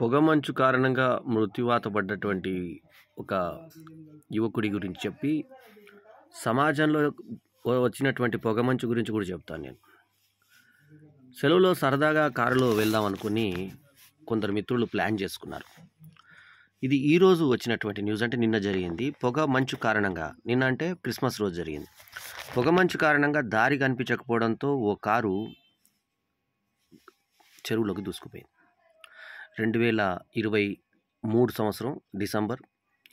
పొగమంచు కారణంగా మృత్యువాత పడ్డటువంటి ఒక యువకుడి గురించి చెప్పి సమాజంలో వచ్చినటువంటి పొగమంచు గురించి కూడా చెప్తాను నేను సెలవులో సరదాగా కారులో వెళ్దాం అనుకుని కొందరు మిత్రులు ప్లాన్ చేసుకున్నారు ఇది ఈరోజు వచ్చినటువంటి న్యూస్ అంటే నిన్న జరిగింది పొగ మంచు కారణంగా నిన్న అంటే క్రిస్మస్ రోజు జరిగింది పొగ మంచు కారణంగా దారి కనిపించకపోవడంతో ఓ కారు చెరువులోకి దూసుకుపోయింది రెండు వేల ఇరవై మూడు సంవత్సరం డిసెంబర్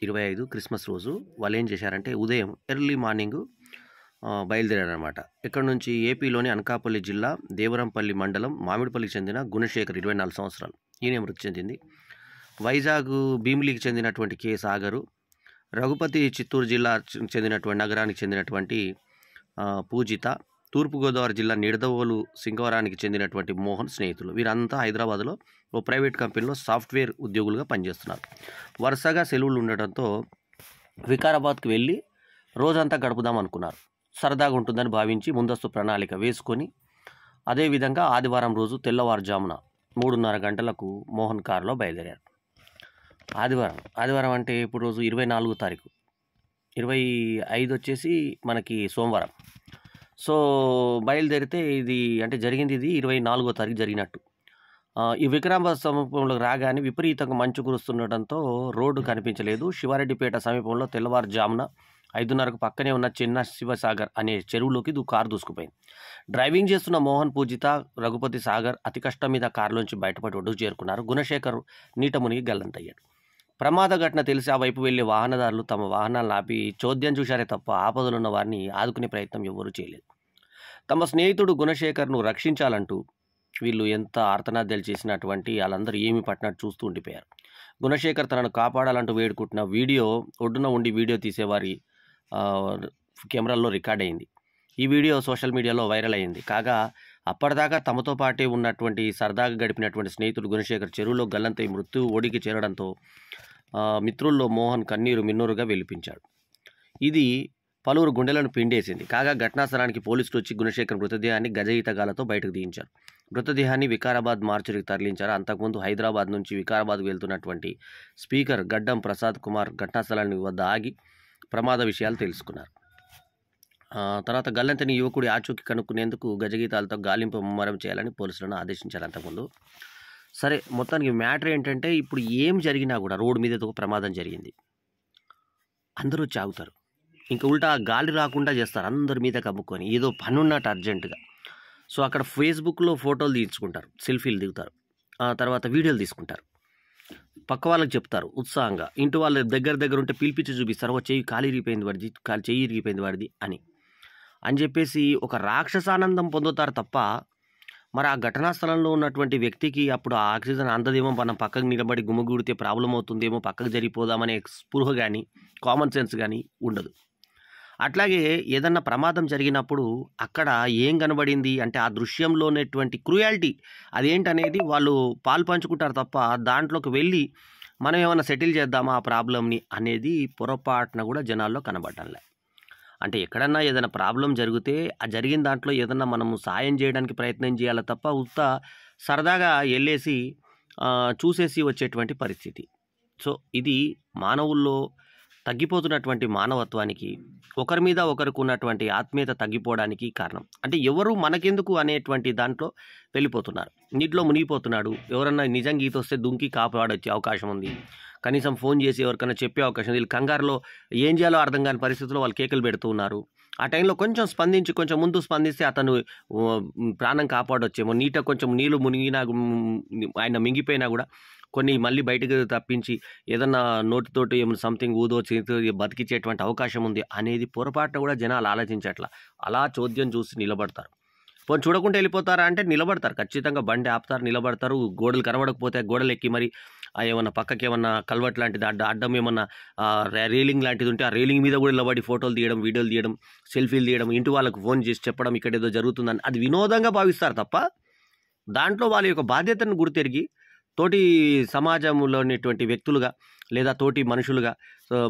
ఇరవై ఐదు క్రిస్మస్ రోజు వాళ్ళు ఏం చేశారంటే ఉదయం ఎర్లీ మార్నింగ్ బయలుదేరారనమాట ఇక్కడ నుంచి ఏపీలోని అనకాపల్లి జిల్లా దేవరంపల్లి మండలం మామిడిపల్లికి చెందిన గుణశేఖర్ ఇరవై నాలుగు సంవత్సరాలు ఈయన మృతి చెందింది వైజాగ్ భీమిలికి చెందినటువంటి కె సాగరు రఘుపతి చిత్తూరు జిల్లా చెందినటువంటి నగరానికి చెందినటువంటి పూజిత తూర్పుగోదావరి జిల్లా నిడదవోలు సింగవరానికి చెందినటువంటి మోహన్ స్నేహితులు వీరంతా హైదరాబాద్లో ఓ ప్రైవేట్ కంపెనీలో సాఫ్ట్వేర్ ఉద్యోగులుగా పనిచేస్తున్నారు వరుసగా సెలవులు ఉండటంతో వికారాబాద్కు వెళ్ళి రోజంతా గడుపుదాం అనుకున్నారు సరదాగా ఉంటుందని భావించి ముందస్తు ప్రణాళిక వేసుకొని అదేవిధంగా ఆదివారం రోజు తెల్లవారుజామున మూడున్నర గంటలకు మోహన్ కారులో బయలుదేరారు ఆదివారం ఆదివారం అంటే ఇప్పుడు రోజు ఇరవై నాలుగు తారీఖు ఇరవై ఐదు వచ్చేసి మనకి సోమవారం సో బయలుదేరితే ఇది అంటే జరిగింది ఇది ఇరవై నాలుగో తారీఖు జరిగినట్టు ఈ విక్రాంబాద్ సమీపంలోకి రాగానే విపరీతంగా మంచు కురుస్తుండటంతో రోడ్డు కనిపించలేదు శివారెడ్డిపేట సమీపంలో తెల్లవారుజామున ఐదున్నరకు పక్కనే ఉన్న చిన్న శివసాగర్ అనే చెరువులోకి కారు దూసుకుపోయింది డ్రైవింగ్ చేస్తున్న మోహన్ పూజిత రఘుపతి సాగర్ అతి కష్టం మీద కారులోంచి బయటపడి ఒడ్డుకు చేరుకున్నారు గుణశేఖర్ నీట మునిగి గల్లంతయ్యాడు ప్రమాద ఘటన తెలిసి ఆ వైపు వెళ్లే వాహనదారులు తమ వాహనాలను ఆపి చోద్యం చూశారే తప్ప ఆపదలున్న వారిని ఆదుకునే ప్రయత్నం ఎవరూ చేయలేదు తమ స్నేహితుడు గుణశేఖర్ను రక్షించాలంటూ వీళ్ళు ఎంత ఆర్తనాద్యాలు చేసినటువంటి వాళ్ళందరూ ఏమి పట్టినట్టు చూస్తూ ఉండిపోయారు గుణశేఖర్ తనను కాపాడాలంటూ వేడుకుంటున్న వీడియో ఒడ్డున ఉండి వీడియో తీసేవారి కెమెరాల్లో రికార్డ్ అయింది ఈ వీడియో సోషల్ మీడియాలో వైరల్ అయింది కాగా అప్పటిదాకా తమతో పాటే ఉన్నటువంటి సరదాగా గడిపినటువంటి స్నేహితుడు గుణశేఖర్ చెరువులో గల్లంతై మృత్యు ఒడికి చేరడంతో మిత్రుల్లో మోహన్ కన్నీరు మిన్నూరుగా వెలిపించాడు ఇది పలువురు గుండెలను పిండేసింది కాగా ఘటనా స్థలానికి పోలీసులు వచ్చి గుణశేఖర్ మృతదేహాన్ని గజయితగాలతో బయటకు దించారు మృతదేహాన్ని వికారాబాద్ మార్చురికి తరలించారు అంతకుముందు హైదరాబాద్ నుంచి వికారాబాద్కు వెళ్తున్నటువంటి స్పీకర్ గడ్డం ప్రసాద్ కుమార్ ఘటనా వద్ద ఆగి ప్రమాద విషయాలు తెలుసుకున్నారు తర్వాత గల్లంతని యువకుడి ఆచూకీ కనుక్కునేందుకు గజగీతాలతో గాలింపు ముమ్మరం చేయాలని పోలీసులను ఆదేశించారు అంతకుముందు సరే మొత్తానికి మ్యాటర్ ఏంటంటే ఇప్పుడు ఏం జరిగినా కూడా రోడ్డు మీద ఒక ప్రమాదం జరిగింది అందరూ చాగుతారు ఇంకా ఉల్టా గాలి రాకుండా చేస్తారు అందరి మీద కమ్ముకొని ఏదో పని ఉన్నట్టు అర్జెంటుగా సో అక్కడ ఫేస్బుక్లో ఫోటోలు తీయించుకుంటారు సెల్ఫీలు దిగుతారు ఆ తర్వాత వీడియోలు తీసుకుంటారు పక్క వాళ్ళకి చెప్తారు ఉత్సాహంగా ఇంటి వాళ్ళ దగ్గర దగ్గర ఉంటే పిలిపించి చూపిస్తారు ఒక చెయ్యి కాలు ఇరిగిపోయింది వాడిది కాలు చెయ్యి ఇరిగిపోయింది వాడిది అని అని చెప్పేసి ఒక రాక్షసానందం పొందుతారు తప్ప మరి ఆ ఘటనా స్థలంలో ఉన్నటువంటి వ్యక్తికి అప్పుడు ఆ ఆక్సిజన్ అందదేమో మనం పక్కకు నిలబడి గుమ్మగూడితే ప్రాబ్లం అవుతుందేమో పక్కకు జరిగిపోదామనే స్పృహ కానీ కామన్ సెన్స్ కానీ ఉండదు అట్లాగే ఏదన్నా ప్రమాదం జరిగినప్పుడు అక్కడ ఏం కనబడింది అంటే ఆ దృశ్యంలోనేటువంటి క్రుయాలిటీ అదేంటనేది వాళ్ళు పాలు పంచుకుంటారు తప్ప దాంట్లోకి వెళ్ళి మనం ఏమైనా సెటిల్ చేద్దామా ఆ ప్రాబ్లమ్ని అనేది పొరపాటున కూడా జనాల్లో కనబడంలే అంటే ఎక్కడన్నా ఏదైనా ప్రాబ్లం జరిగితే ఆ జరిగిన దాంట్లో ఏదన్నా మనము సాయం చేయడానికి ప్రయత్నం చేయాలి తప్ప ఉత్త సరదాగా వెళ్ళేసి చూసేసి వచ్చేటువంటి పరిస్థితి సో ఇది మానవుల్లో తగ్గిపోతున్నటువంటి మానవత్వానికి ఒకరి మీద ఒకరికి ఉన్నటువంటి ఆత్మీయత తగ్గిపోవడానికి కారణం అంటే ఎవరు మనకెందుకు అనేటువంటి దాంట్లో వెళ్ళిపోతున్నారు నీటిలో మునిగిపోతున్నాడు ఎవరన్నా నిజంగా ఈత వస్తే దుంకి కాపాడొచ్చే అవకాశం ఉంది కనీసం ఫోన్ చేసి ఎవరికైనా చెప్పే అవకాశం వీళ్ళు కంగారులో ఏం చేయాలో అర్థం కాని పరిస్థితుల్లో వాళ్ళు కేకలు పెడుతూ ఉన్నారు ఆ టైంలో కొంచెం స్పందించి కొంచెం ముందు స్పందిస్తే అతను ప్రాణం కాపాడొచ్చేమో నీట కొంచెం నీళ్లు మునిగినా ఆయన మింగిపోయినా కూడా కొన్ని మళ్ళీ బయటకు తప్పించి ఏదన్నా నోటితోటి ఏమైనా సంథింగ్ ఊదో చేతితో బతికించేటువంటి అవకాశం ఉంది అనేది పొరపాటున కూడా జనాలు ఆలోచించట్ల అలా చోద్యం చూసి నిలబడతారు పోనీ చూడకుండా వెళ్ళిపోతారా అంటే నిలబడతారు ఖచ్చితంగా బండి ఆపుతారు నిలబడతారు గోడలు కనబడకపోతే గోడలు ఎక్కి మరి ఏమన్నా పక్కకి ఏమన్నా కల్వర్ట్ లాంటిది అడ్డ అడ్డం ఏమన్నా రీలింగ్ లాంటిది ఉంటే ఆ రీలింగ్ మీద కూడా నిలబడి ఫోటోలు తీయడం వీడియోలు తీయడం సెల్ఫీలు తీయడం ఇంటి వాళ్ళకు ఫోన్ చేసి చెప్పడం ఇక్కడ ఏదో జరుగుతుందని అది వినోదంగా భావిస్తారు తప్ప దాంట్లో వాళ్ళ యొక్క బాధ్యతను గుర్తెరిగి తోటి సమాజంలోనేటువంటి వ్యక్తులుగా లేదా తోటి మనుషులుగా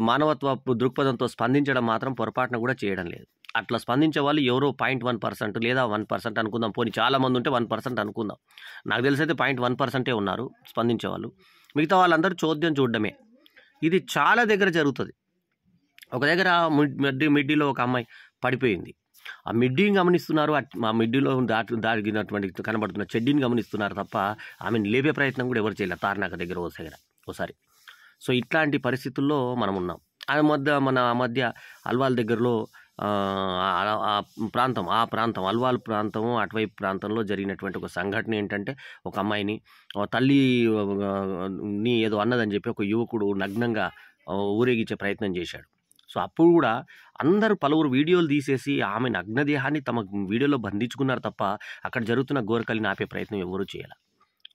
మానవత్వ దృక్పథంతో స్పందించడం మాత్రం పొరపాటున కూడా చేయడం లేదు అట్లా స్పందించే వాళ్ళు ఎవరో పాయింట్ వన్ పర్సెంట్ లేదా వన్ పర్సెంట్ అనుకుందాం పోనీ చాలామంది ఉంటే వన్ పర్సెంట్ అనుకుందాం నాకు తెలిసి అయితే పాయింట్ వన్ పర్సెంటే ఉన్నారు స్పందించే వాళ్ళు మిగతా వాళ్ళందరూ చోద్యం చూడడమే ఇది చాలా దగ్గర జరుగుతుంది ఒక దగ్గర మిడ్డి మిడ్డీలో ఒక అమ్మాయి పడిపోయింది ఆ మిడ్డీని గమనిస్తున్నారు ఆ మిడ్డీలో దాటి దాగినటువంటి కనబడుతున్న చెడ్డీని గమనిస్తున్నారు తప్ప ఆమెను లేపే ప్రయత్నం కూడా ఎవరు చేయలేదు తార్నాక దగ్గర ఓ దగ్గర ఓసారి సో ఇట్లాంటి పరిస్థితుల్లో మనం ఉన్నాం ఆ మధ్య మన ఆ మధ్య అల్వాల్ దగ్గరలో ఆ ప్రాంతం ఆ ప్రాంతం అల్వాల్ ప్రాంతం అటువైపు ప్రాంతంలో జరిగినటువంటి ఒక సంఘటన ఏంటంటే ఒక అమ్మాయిని తల్లి నీ ఏదో అన్నదని చెప్పి ఒక యువకుడు నగ్నంగా ఊరేగించే ప్రయత్నం చేశాడు సో అప్పుడు కూడా అందరూ పలువురు వీడియోలు తీసేసి ఆమె నగ్నదేహాన్ని తమ వీడియోలో బంధించుకున్నారు తప్ప అక్కడ జరుగుతున్న గోరకల్ని ఆపే ప్రయత్నం ఎవరూ చేయాలి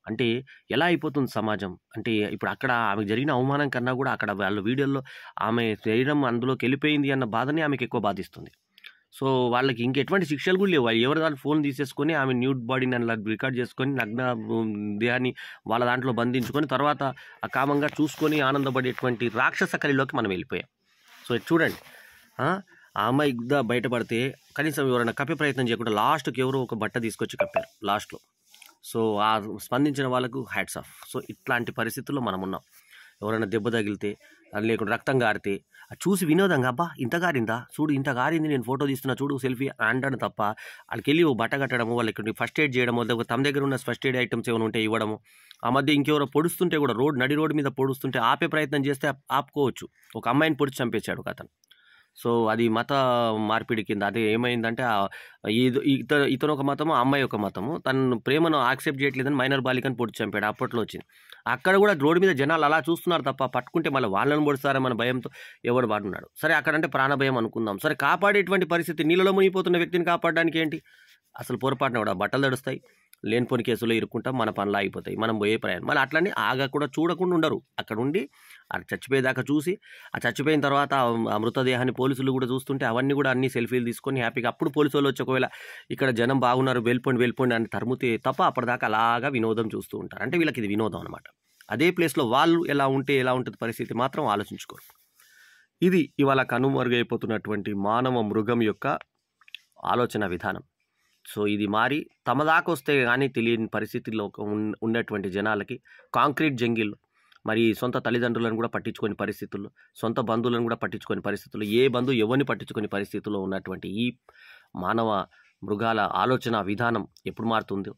అంటే ఎలా అయిపోతుంది సమాజం అంటే ఇప్పుడు అక్కడ ఆమె జరిగిన అవమానం కన్నా కూడా అక్కడ వాళ్ళ వీడియోల్లో ఆమె శరీరం అందులోకి వెళ్ళిపోయింది అన్న బాధని ఆమెకు ఎక్కువ బాధిస్తుంది సో వాళ్ళకి ఇంకెటువంటి శిక్షలు కూడా లేవు ఎవరి దాని ఫోన్ తీసేసుకొని ఆమె న్యూడ్ బాడీని అలా రికార్డ్ చేసుకొని నగ్న దేహాన్ని వాళ్ళ దాంట్లో బంధించుకొని తర్వాత ఆ కామంగా చూసుకొని ఆనందపడేటువంటి రాక్షస కలిలోకి మనం వెళ్ళిపోయాం సో చూడండి ఆ అమ్మాయి బయటపడితే కనీసం ఎవరైనా కప్పే ప్రయత్నం చేయకుండా లాస్ట్కి ఎవరో ఒక బట్ట తీసుకొచ్చి కప్పారు లాస్ట్లో సో ఆ స్పందించిన వాళ్ళకు హ్యాట్స్ ఆఫ్ సో ఇట్లాంటి పరిస్థితుల్లో మనం ఉన్నాం ఎవరైనా దెబ్బ తగిలితే అది లేకుండా రక్తం గారితే చూసి వినోదంగా అబ్బా ఇంత గారిందా చూడు ఇంత గారింది నేను ఫోటో తీస్తున్నా చూడు సెల్ఫీ అంటాను తప్ప వాళ్ళకి వెళ్ళి బట్ట కట్టడము వాళ్ళకి ఫస్ట్ ఎయిడ్ చేయడము తమ దగ్గర ఉన్న ఫస్ట్ ఎయిడ్ ఐటమ్స్ ఏమైనా ఉంటే ఇవ్వడము ఆ మధ్య ఇంకెవరో పొడుస్తుంటే కూడా రోడ్ నడి రోడ్డు మీద పొడుస్తుంటే ఆపే ప్రయత్నం చేస్తే ఆపుకోవచ్చు ఒక అమ్మాయిని పొడిచి చంపేశాడు కథను సో అది మత మార్పిడి కింద అది ఏమైందంటే ఇతను ఇతను ఒక మతము అమ్మాయి ఒక మతము తను ప్రేమను యాక్సెప్ట్ చేయట్లేదని మైనర్ బాలికను పొడి చంపాడు అప్పట్లో వచ్చింది అక్కడ కూడా రోడ్డు మీద జనాలు అలా చూస్తున్నారు తప్ప పట్టుకుంటే మళ్ళీ వాళ్ళని మన భయంతో ఎవడు వాడున్నాడు సరే అక్కడంటే ప్రాణభయం అనుకుందాం సరే కాపాడేటువంటి పరిస్థితి నీళ్ళలో మునిగిపోతున్న వ్యక్తిని కాపాడడానికి ఏంటి అసలు పొరపాటున కూడా బట్టలు తడుస్తాయి లేనిపోని కేసులో ఇరుక్కుంటాం మన పనులు ఆగిపోతాయి మనం పోయే ప్రయాణం మళ్ళీ అట్లనే ఆగకుండా చూడకుండా ఉండరు అక్కడ ఉండి అది చచ్చిపోయేదాకా చూసి ఆ చచ్చిపోయిన తర్వాత ఆ మృతదేహాన్ని పోలీసులు కూడా చూస్తుంటే అవన్నీ కూడా అన్ని సెల్ఫీలు తీసుకొని హ్యాపీగా అప్పుడు పోలీసు వాళ్ళు వచ్చి ఒకవేళ ఇక్కడ జనం బాగున్నారు వెళ్ళిపోండి వెళ్ళిపోండి అని తరుముతే తప్ప అప్పటిదాకా అలాగా వినోదం చూస్తూ ఉంటారు అంటే వీళ్ళకి ఇది వినోదం అనమాట అదే ప్లేస్లో వాళ్ళు ఎలా ఉంటే ఎలా ఉంటుంది పరిస్థితి మాత్రం ఆలోచించుకోరు ఇది ఇవాళ కనుమరుగైపోతున్నటువంటి మానవ మృగం యొక్క ఆలోచన విధానం సో ఇది మారి తమ దాకా వస్తే కానీ తెలియని పరిస్థితుల్లో ఉన్నటువంటి జనాలకి కాంక్రీట్ జంగిల్లో మరి సొంత తల్లిదండ్రులను కూడా పట్టించుకొని పరిస్థితుల్లో సొంత బంధువులను కూడా పట్టించుకొని పరిస్థితుల్లో ఏ బంధువు ఎవరిని పట్టించుకొని పరిస్థితుల్లో ఉన్నటువంటి ఈ మానవ మృగాల ఆలోచన విధానం ఎప్పుడు మారుతుందో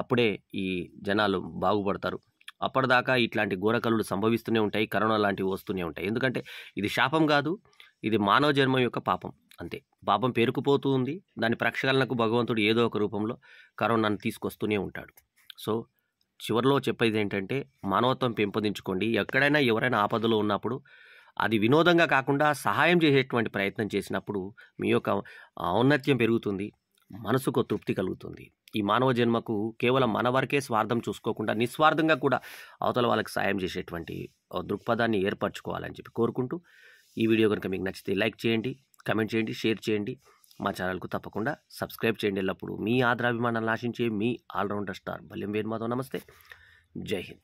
అప్పుడే ఈ జనాలు బాగుపడతారు అప్పటిదాకా ఇట్లాంటి ఘోరకలు సంభవిస్తూనే ఉంటాయి కరోనా లాంటివి వస్తూనే ఉంటాయి ఎందుకంటే ఇది శాపం కాదు ఇది మానవ జన్మం యొక్క పాపం అంతే పాపం పేరుకుపోతూ ఉంది దాని ప్రక్షాళనకు భగవంతుడు ఏదో ఒక రూపంలో కరోనాను తీసుకొస్తూనే ఉంటాడు సో చివరిలో చెప్పేది ఏంటంటే మానవత్వం పెంపొందించుకోండి ఎక్కడైనా ఎవరైనా ఆపదలో ఉన్నప్పుడు అది వినోదంగా కాకుండా సహాయం చేసేటువంటి ప్రయత్నం చేసినప్పుడు మీ యొక్క ఔన్నత్యం పెరుగుతుంది మనసుకు తృప్తి కలుగుతుంది ఈ మానవ జన్మకు కేవలం మన వరకే స్వార్థం చూసుకోకుండా నిస్వార్థంగా కూడా అవతల వాళ్ళకి సాయం చేసేటువంటి దృక్పథాన్ని ఏర్పరచుకోవాలని చెప్పి కోరుకుంటూ ఈ వీడియో కనుక మీకు నచ్చితే లైక్ చేయండి కమెంట్ చేయండి షేర్ చేయండి మా ఛానల్కు తప్పకుండా సబ్స్క్రైబ్ చేయండి ఎల్లప్పుడూ మీ ఆదరాభిమానాన్ని ఆశించే మీ ఆల్రౌండర్ స్టార్ భల్యం వేణుమాధవ్ నమస్తే జై హింద్